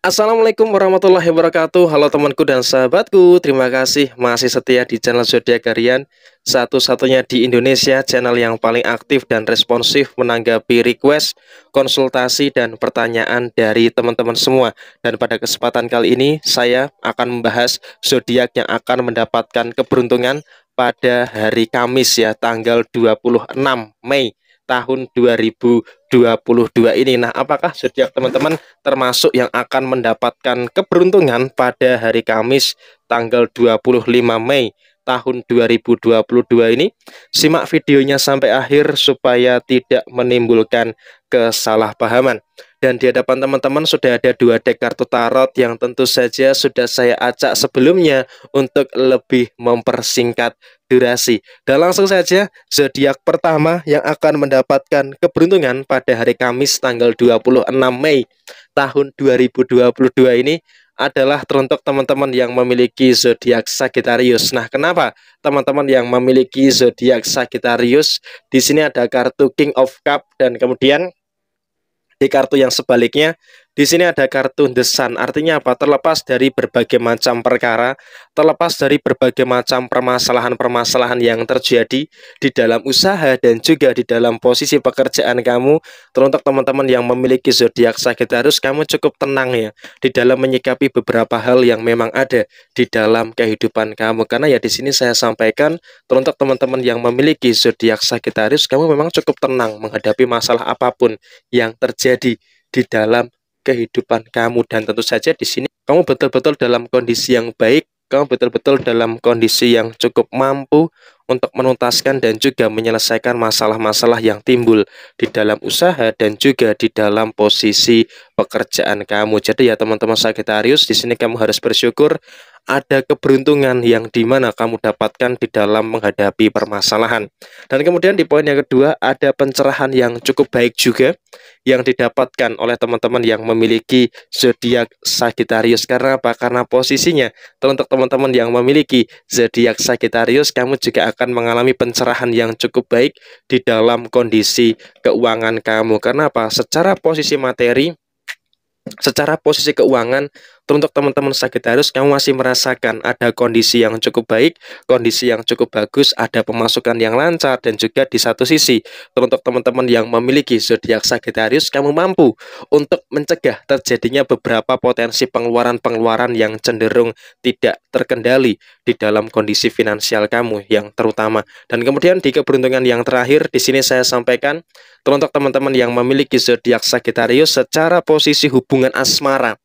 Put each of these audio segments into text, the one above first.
Assalamualaikum warahmatullahi wabarakatuh Halo temanku dan sahabatku Terima kasih masih setia di channel Zodiac Harian Satu-satunya di Indonesia Channel yang paling aktif dan responsif Menanggapi request, konsultasi, dan pertanyaan dari teman-teman semua Dan pada kesempatan kali ini Saya akan membahas zodiak yang akan mendapatkan keberuntungan Pada hari Kamis ya Tanggal 26 Mei tahun 2022 ini. Nah, apakah setiap teman-teman termasuk yang akan mendapatkan keberuntungan pada hari Kamis tanggal 25 Mei tahun 2022 ini? Simak videonya sampai akhir supaya tidak menimbulkan kesalahpahaman. Dan di hadapan teman-teman sudah ada dua dek kartu tarot yang tentu saja sudah saya acak sebelumnya untuk lebih mempersingkat durasi. Dan langsung saja zodiak pertama yang akan mendapatkan keberuntungan pada hari Kamis tanggal 26 Mei tahun 2022 ini adalah teruntuk teman-teman yang memiliki zodiak Sagittarius. Nah, kenapa teman-teman yang memiliki zodiak Sagittarius di sini ada kartu King of Cup dan kemudian di kartu yang sebaliknya di sini ada kartu desan, artinya apa? Terlepas dari berbagai macam perkara, terlepas dari berbagai macam permasalahan-permasalahan yang terjadi di dalam usaha dan juga di dalam posisi pekerjaan kamu, teruntuk teman-teman yang memiliki zodiak Sagittarius, kamu cukup tenang ya di dalam menyikapi beberapa hal yang memang ada di dalam kehidupan kamu. Karena ya di sini saya sampaikan, teruntuk teman-teman yang memiliki zodiak Sagittarius, kamu memang cukup tenang menghadapi masalah apapun yang terjadi di dalam kehidupan kamu dan tentu saja di sini kamu betul-betul dalam kondisi yang baik, kamu betul-betul dalam kondisi yang cukup mampu untuk menuntaskan dan juga menyelesaikan masalah-masalah yang timbul di dalam usaha dan juga di dalam posisi pekerjaan kamu. Jadi ya teman-teman Sagittarius, di sini kamu harus bersyukur ada keberuntungan yang dimana kamu dapatkan di dalam menghadapi permasalahan. Dan kemudian di poin yang kedua ada pencerahan yang cukup baik juga yang didapatkan oleh teman-teman yang memiliki zodiak Sagittarius. Karena apa? Karena posisinya untuk teman-teman yang memiliki zodiak Sagittarius, kamu juga akan akan mengalami pencerahan yang cukup baik di dalam kondisi keuangan kamu. Karena apa? Secara posisi materi, secara posisi keuangan untuk teman-teman Sagittarius kamu masih merasakan ada kondisi yang cukup baik, kondisi yang cukup bagus, ada pemasukan yang lancar dan juga di satu sisi untuk teman-teman yang memiliki zodiak Sagittarius kamu mampu untuk mencegah terjadinya beberapa potensi pengeluaran-pengeluaran yang cenderung tidak terkendali di dalam kondisi finansial kamu yang terutama. Dan kemudian di keberuntungan yang terakhir di sini saya sampaikan untuk teman-teman yang memiliki zodiak Sagittarius secara posisi hubungan asmara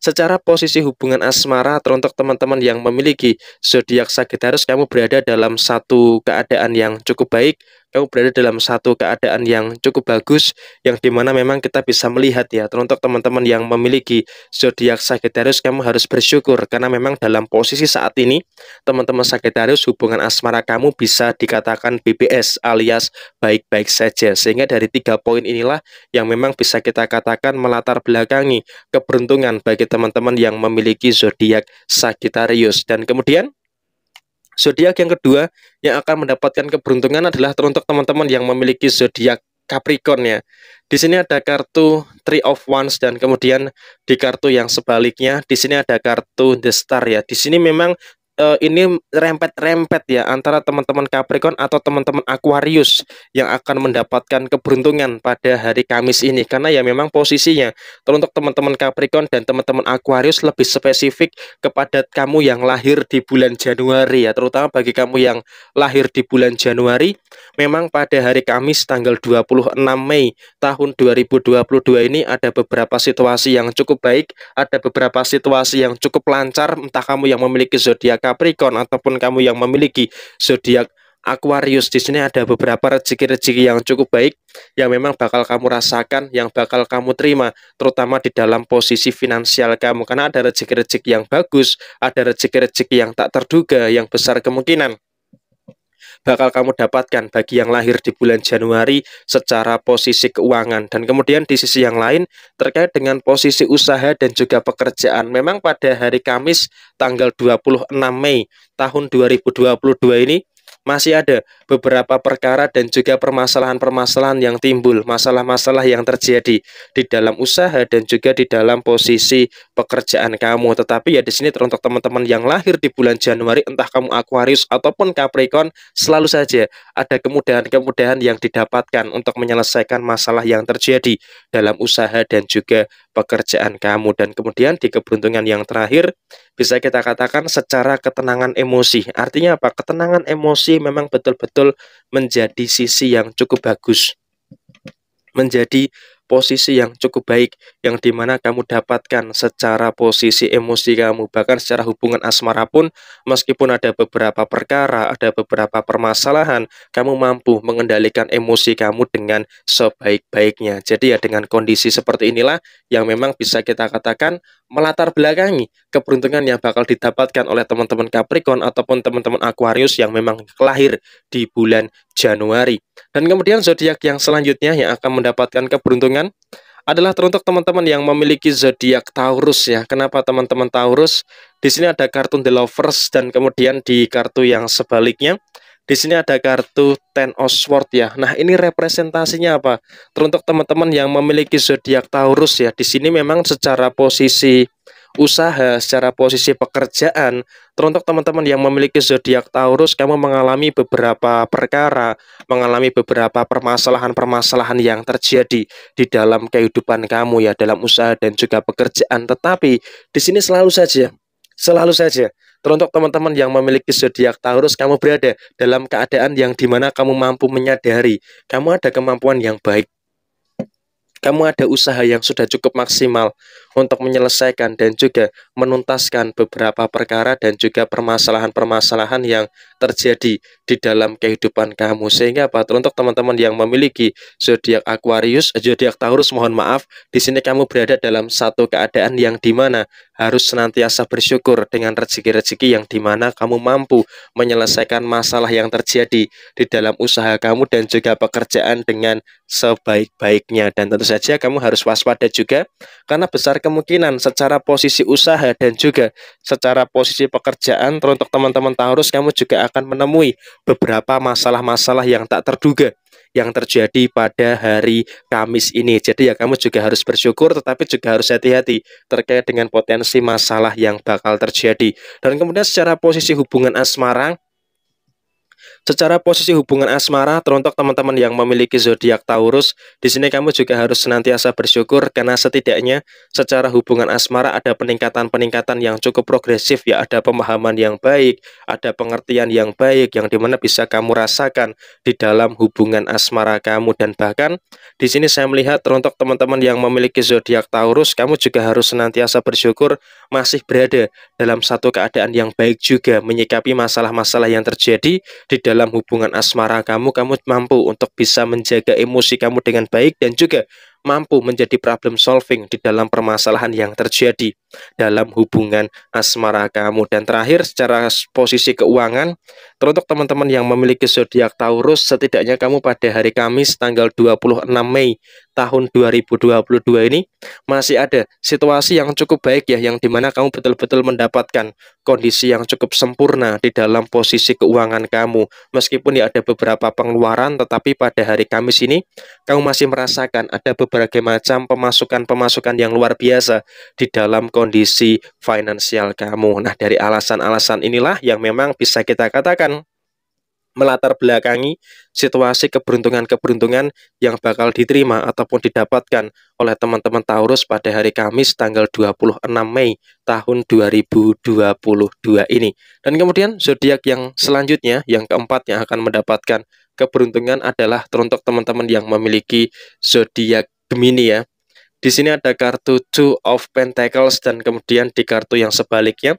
Secara posisi hubungan asmara teruntuk teman-teman yang memiliki zodiak Sagittarius kamu berada dalam satu keadaan yang cukup baik kamu berada dalam satu keadaan yang cukup bagus yang dimana memang kita bisa melihat ya teruntuk teman-teman yang memiliki zodiak Sagittarius kamu harus bersyukur karena memang dalam posisi saat ini teman-teman Sagittarius hubungan asmara kamu bisa dikatakan BBS alias baik-baik saja sehingga dari tiga poin inilah yang memang bisa kita katakan melatar belakangi keberuntungan bagi teman-teman yang memiliki zodiak Sagittarius dan kemudian zodiak yang kedua yang akan mendapatkan keberuntungan adalah teruntuk teman-teman yang memiliki zodiak Capricorn ya. Di sini ada kartu Three of Wands dan kemudian di kartu yang sebaliknya di sini ada kartu The Star ya. Di sini memang uh, ini rempet-rempet ya antara teman-teman Capricorn atau teman-teman Aquarius yang akan mendapatkan keberuntungan pada hari Kamis ini karena ya memang posisinya untuk teman-teman Capricorn dan teman-teman Aquarius lebih spesifik kepada kamu yang lahir di bulan Januari ya terutama bagi kamu yang lahir di bulan Januari memang pada hari Kamis tanggal 26 Mei tahun 2022 ini ada beberapa situasi yang cukup baik ada beberapa situasi yang cukup lancar entah kamu yang memiliki zodiak Capricorn ataupun kamu yang memiliki zodiak Aquarius di sini ada beberapa rezeki-rezeki yang cukup baik yang memang bakal kamu rasakan, yang bakal kamu terima, terutama di dalam posisi finansial kamu karena ada rezeki-rezeki yang bagus, ada rezeki-rezeki yang tak terduga yang besar kemungkinan bakal kamu dapatkan bagi yang lahir di bulan Januari secara posisi keuangan. Dan kemudian di sisi yang lain terkait dengan posisi usaha dan juga pekerjaan. Memang pada hari Kamis tanggal 26 Mei tahun 2022 ini masih ada beberapa perkara dan juga permasalahan-permasalahan yang timbul, masalah-masalah yang terjadi di dalam usaha dan juga di dalam posisi pekerjaan kamu. Tetapi ya di sini teruntuk teman-teman yang lahir di bulan Januari, entah kamu Aquarius ataupun Capricorn, selalu saja ada kemudahan-kemudahan yang didapatkan untuk menyelesaikan masalah yang terjadi dalam usaha dan juga pekerjaan kamu. Dan kemudian di keberuntungan yang terakhir, bisa kita katakan secara ketenangan emosi. Artinya apa? Ketenangan emosi memang betul-betul menjadi sisi yang cukup bagus menjadi posisi yang cukup baik yang dimana kamu dapatkan secara posisi emosi kamu bahkan secara hubungan asmara pun meskipun ada beberapa perkara ada beberapa permasalahan kamu mampu mengendalikan emosi kamu dengan sebaik-baiknya jadi ya dengan kondisi seperti inilah yang memang bisa kita katakan melatar belakangi keberuntungan yang bakal didapatkan oleh teman-teman Capricorn ataupun teman-teman Aquarius yang memang lahir di bulan Januari. Dan kemudian zodiak yang selanjutnya yang akan mendapatkan keberuntungan adalah teruntuk teman-teman yang memiliki zodiak Taurus ya. Kenapa teman-teman Taurus? Di sini ada kartu The Lovers dan kemudian di kartu yang sebaliknya di sini ada kartu Ten of Swords ya. Nah, ini representasinya apa? Teruntuk teman-teman yang memiliki zodiak Taurus ya. Di sini memang secara posisi usaha, secara posisi pekerjaan. Teruntuk teman-teman yang memiliki zodiak Taurus, kamu mengalami beberapa perkara, mengalami beberapa permasalahan-permasalahan yang terjadi di dalam kehidupan kamu ya, dalam usaha dan juga pekerjaan. Tetapi di sini selalu saja, selalu saja Teruntuk teman-teman yang memiliki zodiak Taurus, kamu berada dalam keadaan yang dimana kamu mampu menyadari kamu ada kemampuan yang baik kamu ada usaha yang sudah cukup maksimal untuk menyelesaikan dan juga menuntaskan beberapa perkara dan juga permasalahan-permasalahan yang terjadi di dalam kehidupan kamu. Sehingga apa? Untuk teman-teman yang memiliki zodiak Aquarius, eh, zodiak Taurus, mohon maaf, di sini kamu berada dalam satu keadaan yang dimana harus senantiasa bersyukur dengan rezeki-rezeki yang dimana kamu mampu menyelesaikan masalah yang terjadi di dalam usaha kamu dan juga pekerjaan dengan sebaik-baiknya. Dan tentu saja kamu harus waspada juga karena besar kemungkinan secara posisi usaha dan juga secara posisi pekerjaan teruntuk teman-teman Taurus kamu juga akan menemui beberapa masalah-masalah yang tak terduga yang terjadi pada hari Kamis ini. Jadi ya kamu juga harus bersyukur tetapi juga harus hati-hati terkait dengan potensi masalah yang bakal terjadi. Dan kemudian secara posisi hubungan asmara Secara posisi hubungan asmara, teruntuk teman-teman yang memiliki zodiak Taurus, di sini kamu juga harus senantiasa bersyukur karena setidaknya secara hubungan asmara ada peningkatan-peningkatan yang cukup progresif ya, ada pemahaman yang baik, ada pengertian yang baik yang dimana bisa kamu rasakan di dalam hubungan asmara kamu dan bahkan di sini saya melihat teruntuk teman-teman yang memiliki zodiak Taurus, kamu juga harus senantiasa bersyukur masih berada dalam satu keadaan yang baik juga menyikapi masalah-masalah yang terjadi di dalam dalam hubungan asmara kamu, kamu mampu untuk bisa menjaga emosi kamu dengan baik dan juga mampu menjadi problem solving di dalam permasalahan yang terjadi dalam hubungan asmara kamu. Dan terakhir secara posisi keuangan, teruntuk teman-teman yang memiliki zodiak Taurus, setidaknya kamu pada hari Kamis tanggal 26 Mei tahun 2022 ini masih ada situasi yang cukup baik ya yang dimana kamu betul-betul mendapatkan kondisi yang cukup sempurna di dalam posisi keuangan kamu meskipun ya ada beberapa pengeluaran tetapi pada hari Kamis ini kamu masih merasakan ada beberapa macam pemasukan-pemasukan yang luar biasa di dalam kondisi finansial kamu nah dari alasan-alasan inilah yang memang bisa kita katakan melatar belakangi situasi keberuntungan-keberuntungan yang bakal diterima ataupun didapatkan oleh teman-teman Taurus pada hari Kamis tanggal 26 Mei tahun 2022 ini. Dan kemudian zodiak yang selanjutnya yang keempat yang akan mendapatkan keberuntungan adalah teruntuk teman-teman yang memiliki zodiak Gemini ya. Di sini ada kartu Two of Pentacles dan kemudian di kartu yang sebaliknya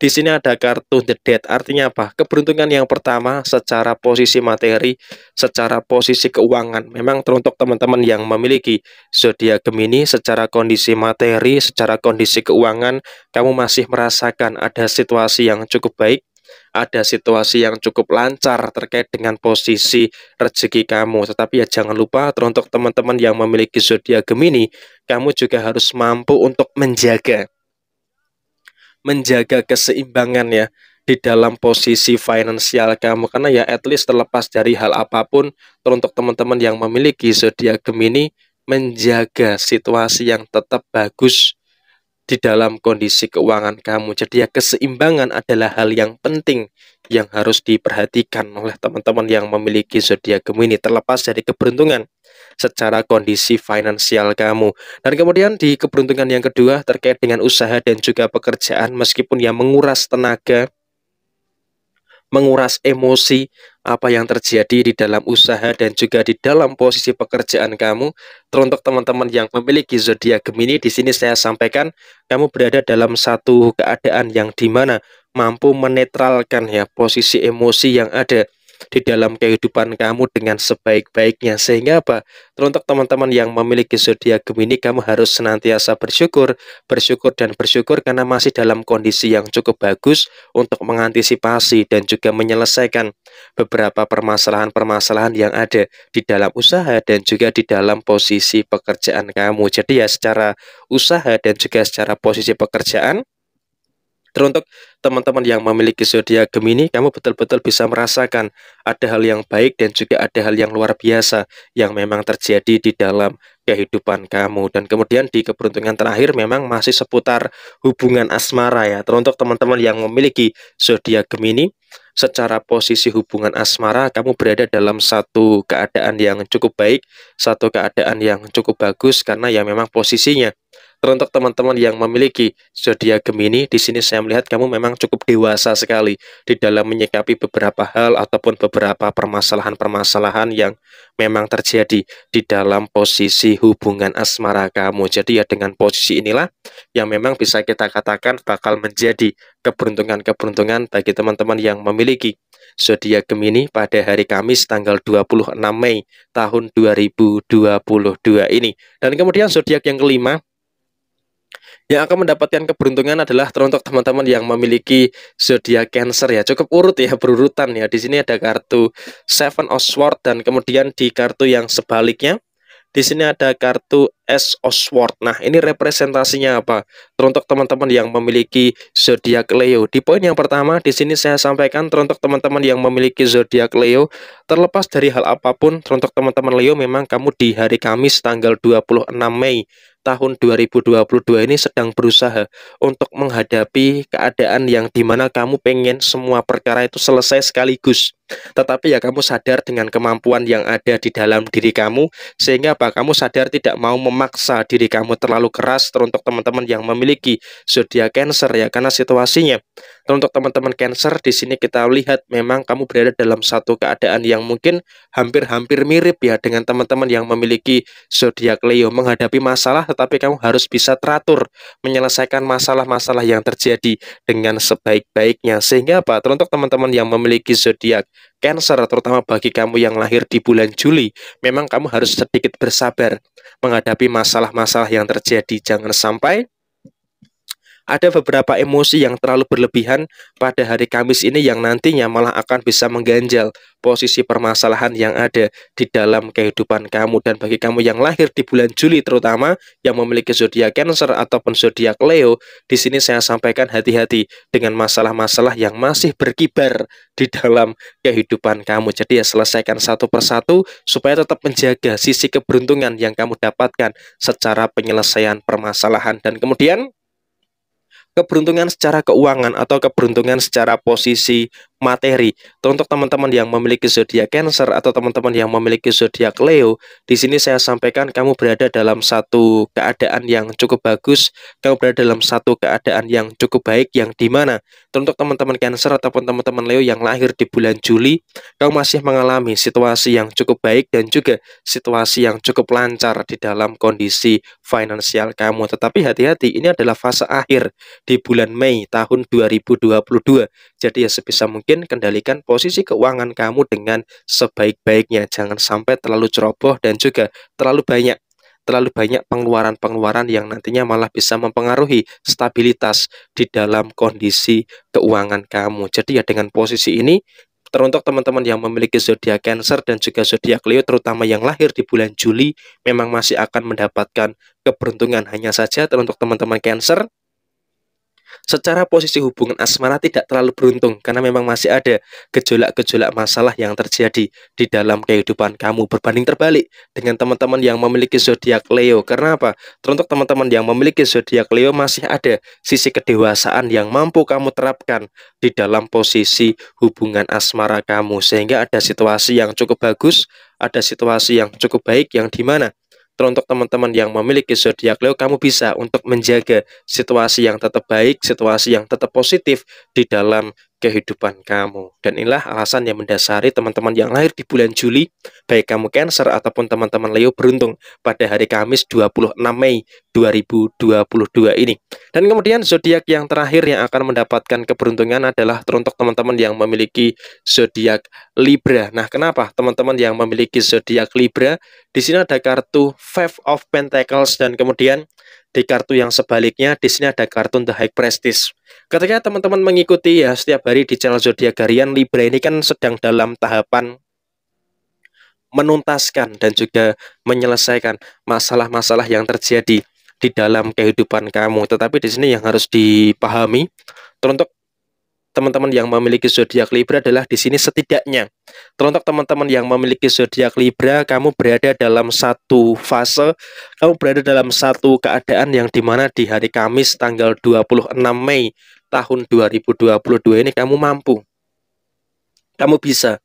di sini ada kartu the dead, artinya apa? Keberuntungan yang pertama secara posisi materi, secara posisi keuangan. Memang teruntuk teman-teman yang memiliki zodiak Gemini secara kondisi materi, secara kondisi keuangan, kamu masih merasakan ada situasi yang cukup baik, ada situasi yang cukup lancar terkait dengan posisi rezeki kamu. Tetapi ya jangan lupa teruntuk teman-teman yang memiliki zodiak Gemini, kamu juga harus mampu untuk menjaga menjaga keseimbangan ya di dalam posisi finansial kamu karena ya at least terlepas dari hal apapun teruntuk teman-teman yang memiliki zodiak Gemini menjaga situasi yang tetap bagus di dalam kondisi keuangan kamu. Jadi ya keseimbangan adalah hal yang penting yang harus diperhatikan oleh teman-teman yang memiliki zodiak Gemini terlepas dari keberuntungan secara kondisi finansial kamu. Dan kemudian di keberuntungan yang kedua terkait dengan usaha dan juga pekerjaan meskipun yang menguras tenaga menguras emosi apa yang terjadi di dalam usaha dan juga di dalam posisi pekerjaan kamu. Teruntuk teman-teman yang memiliki zodiak Gemini, di sini saya sampaikan kamu berada dalam satu keadaan yang dimana mampu menetralkan ya posisi emosi yang ada di dalam kehidupan kamu dengan sebaik-baiknya. Sehingga apa? Teruntuk teman-teman yang memiliki zodiak Gemini, kamu harus senantiasa bersyukur, bersyukur dan bersyukur karena masih dalam kondisi yang cukup bagus untuk mengantisipasi dan juga menyelesaikan beberapa permasalahan-permasalahan yang ada di dalam usaha dan juga di dalam posisi pekerjaan kamu. Jadi ya secara usaha dan juga secara posisi pekerjaan Teruntuk teman-teman yang memiliki zodiak Gemini, kamu betul-betul bisa merasakan ada hal yang baik dan juga ada hal yang luar biasa yang memang terjadi di dalam kehidupan kamu. Dan kemudian di keberuntungan terakhir memang masih seputar hubungan asmara ya. Teruntuk teman-teman yang memiliki zodiak Gemini, secara posisi hubungan asmara kamu berada dalam satu keadaan yang cukup baik, satu keadaan yang cukup bagus karena ya memang posisinya Teruntuk teman-teman yang memiliki zodiak Gemini, di sini saya melihat kamu memang cukup dewasa sekali di dalam menyikapi beberapa hal ataupun beberapa permasalahan-permasalahan yang memang terjadi di dalam posisi hubungan asmara kamu. Jadi ya dengan posisi inilah yang memang bisa kita katakan bakal menjadi keberuntungan-keberuntungan bagi teman-teman yang memiliki zodiak Gemini pada hari Kamis tanggal 26 Mei tahun 2022 ini. Dan kemudian zodiak yang kelima yang akan mendapatkan keberuntungan adalah teruntuk teman-teman yang memiliki zodiak Cancer ya. Cukup urut ya, berurutan ya. Di sini ada kartu Seven of Swords dan kemudian di kartu yang sebaliknya di sini ada kartu S of Sword. Nah, ini representasinya apa? Teruntuk teman-teman yang memiliki zodiak Leo. Di poin yang pertama, di sini saya sampaikan teruntuk teman-teman yang memiliki zodiak Leo, terlepas dari hal apapun, teruntuk teman-teman Leo memang kamu di hari Kamis tanggal 26 Mei tahun 2022 ini sedang berusaha untuk menghadapi keadaan yang dimana kamu pengen semua perkara itu selesai sekaligus tetapi ya kamu sadar dengan kemampuan yang ada di dalam diri kamu sehingga apa? Kamu sadar tidak mau memaksa diri kamu terlalu keras teruntuk teman-teman yang memiliki zodiak Cancer ya karena situasinya. Teruntuk teman-teman Cancer di sini kita lihat memang kamu berada dalam satu keadaan yang mungkin hampir-hampir mirip ya dengan teman-teman yang memiliki zodiak Leo menghadapi masalah tetapi kamu harus bisa teratur menyelesaikan masalah-masalah yang terjadi dengan sebaik-baiknya sehingga apa? Teruntuk teman-teman yang memiliki zodiak Cancer, terutama bagi kamu yang lahir di bulan Juli, memang kamu harus sedikit bersabar menghadapi masalah-masalah yang terjadi. Jangan sampai ada beberapa emosi yang terlalu berlebihan pada hari Kamis ini yang nantinya malah akan bisa mengganjal posisi permasalahan yang ada di dalam kehidupan kamu dan bagi kamu yang lahir di bulan Juli terutama yang memiliki zodiak Cancer ataupun zodiak Leo di sini saya sampaikan hati-hati dengan masalah-masalah yang masih berkibar di dalam kehidupan kamu jadi ya selesaikan satu persatu supaya tetap menjaga sisi keberuntungan yang kamu dapatkan secara penyelesaian permasalahan dan kemudian keberuntungan secara keuangan atau keberuntungan secara posisi materi. Untuk teman-teman yang memiliki zodiak Cancer atau teman-teman yang memiliki zodiak Leo, di sini saya sampaikan kamu berada dalam satu keadaan yang cukup bagus, kamu berada dalam satu keadaan yang cukup baik yang dimana untuk teman-teman Cancer ataupun teman-teman Leo yang lahir di bulan Juli, kamu masih mengalami situasi yang cukup baik dan juga situasi yang cukup lancar di dalam kondisi finansial kamu. Tetapi hati-hati, ini adalah fase akhir di bulan Mei tahun 2022. Jadi ya sebisa mungkin mungkin kendalikan posisi keuangan kamu dengan sebaik-baiknya. Jangan sampai terlalu ceroboh dan juga terlalu banyak terlalu banyak pengeluaran-pengeluaran yang nantinya malah bisa mempengaruhi stabilitas di dalam kondisi keuangan kamu. Jadi ya dengan posisi ini Teruntuk teman-teman yang memiliki zodiak Cancer dan juga zodiak Leo terutama yang lahir di bulan Juli memang masih akan mendapatkan keberuntungan. Hanya saja teruntuk teman-teman Cancer Secara posisi hubungan asmara tidak terlalu beruntung karena memang masih ada gejolak-gejolak masalah yang terjadi di dalam kehidupan kamu berbanding terbalik dengan teman-teman yang memiliki zodiak Leo. Karena apa? Teruntuk teman-teman yang memiliki zodiak Leo masih ada sisi kedewasaan yang mampu kamu terapkan di dalam posisi hubungan asmara kamu sehingga ada situasi yang cukup bagus, ada situasi yang cukup baik yang dimana Teruntuk teman-teman yang memiliki zodiak Leo, kamu bisa untuk menjaga situasi yang tetap baik, situasi yang tetap positif di dalam kehidupan kamu. Dan inilah alasan yang mendasari teman-teman yang lahir di bulan Juli, baik kamu Cancer ataupun teman-teman Leo beruntung pada hari Kamis 26 Mei 2022 ini. Dan kemudian zodiak yang terakhir yang akan mendapatkan keberuntungan adalah teruntuk teman-teman yang memiliki zodiak Libra. Nah, kenapa teman-teman yang memiliki zodiak Libra? Di sini ada kartu Five of Pentacles dan kemudian di kartu yang sebaliknya di sini ada kartun The High Prestige. Ketika teman-teman mengikuti ya setiap hari di channel Zodiac Garian Libra ini kan sedang dalam tahapan menuntaskan dan juga menyelesaikan masalah-masalah yang terjadi di dalam kehidupan kamu. Tetapi di sini yang harus dipahami teruntuk teman-teman yang memiliki zodiak Libra adalah di sini setidaknya. Teruntuk teman-teman yang memiliki zodiak Libra, kamu berada dalam satu fase, kamu berada dalam satu keadaan yang dimana di hari Kamis tanggal 26 Mei tahun 2022 ini kamu mampu. Kamu bisa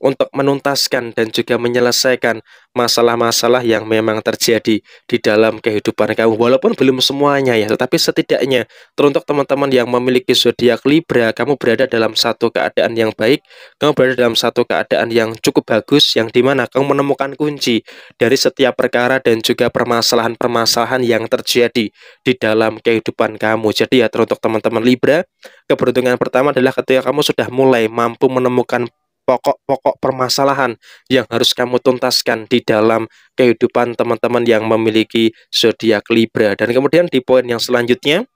untuk menuntaskan dan juga menyelesaikan masalah-masalah yang memang terjadi di dalam kehidupan kamu walaupun belum semuanya ya tetapi setidaknya teruntuk teman-teman yang memiliki zodiak Libra kamu berada dalam satu keadaan yang baik kamu berada dalam satu keadaan yang cukup bagus yang dimana kamu menemukan kunci dari setiap perkara dan juga permasalahan-permasalahan yang terjadi di dalam kehidupan kamu jadi ya teruntuk teman-teman Libra keberuntungan pertama adalah ketika kamu sudah mulai mampu menemukan pokok-pokok permasalahan yang harus kamu tuntaskan di dalam kehidupan teman-teman yang memiliki zodiak Libra. Dan kemudian di poin yang selanjutnya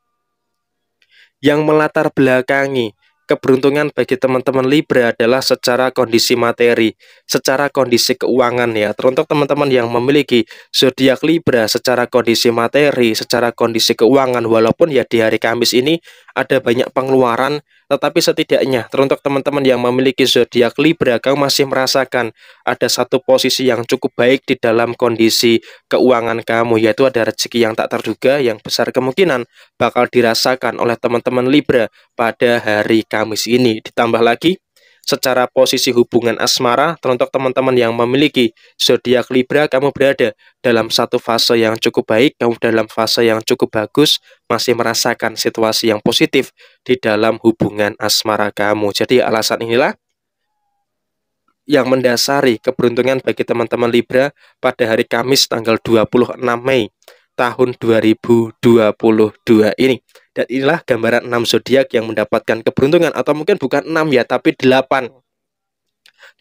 yang melatar belakangi keberuntungan bagi teman-teman Libra adalah secara kondisi materi, secara kondisi keuangan ya. Teruntuk teman-teman yang memiliki zodiak Libra secara kondisi materi, secara kondisi keuangan walaupun ya di hari Kamis ini ada banyak pengeluaran, tetapi setidaknya teruntuk teman-teman yang memiliki zodiak Libra kamu masih merasakan ada satu posisi yang cukup baik di dalam kondisi keuangan kamu yaitu ada rezeki yang tak terduga yang besar kemungkinan bakal dirasakan oleh teman-teman Libra pada hari Kamis ini. Ditambah lagi secara posisi hubungan asmara, teruntuk teman-teman yang memiliki zodiak Libra, kamu berada dalam satu fase yang cukup baik, kamu dalam fase yang cukup bagus, masih merasakan situasi yang positif di dalam hubungan asmara kamu. Jadi alasan inilah yang mendasari keberuntungan bagi teman-teman Libra pada hari Kamis tanggal 26 Mei tahun 2022 ini. Dan inilah gambaran 6 zodiak yang mendapatkan keberuntungan atau mungkin bukan 6 ya tapi 8.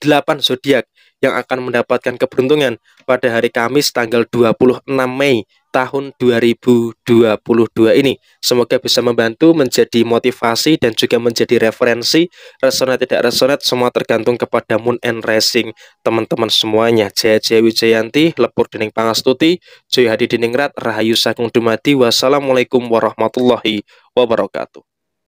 8 zodiak yang akan mendapatkan keberuntungan pada hari Kamis tanggal 26 Mei tahun 2022 ini. Semoga bisa membantu menjadi motivasi dan juga menjadi referensi resonat tidak resonat semua tergantung kepada Moon and Racing teman-teman semuanya. Jaya Jaya Wijayanti, Lepur Dining Pangastuti, Joy Hadi Diningrat, Rahayu Sagung Dumadi. Wassalamualaikum warahmatullahi wabarakatuh.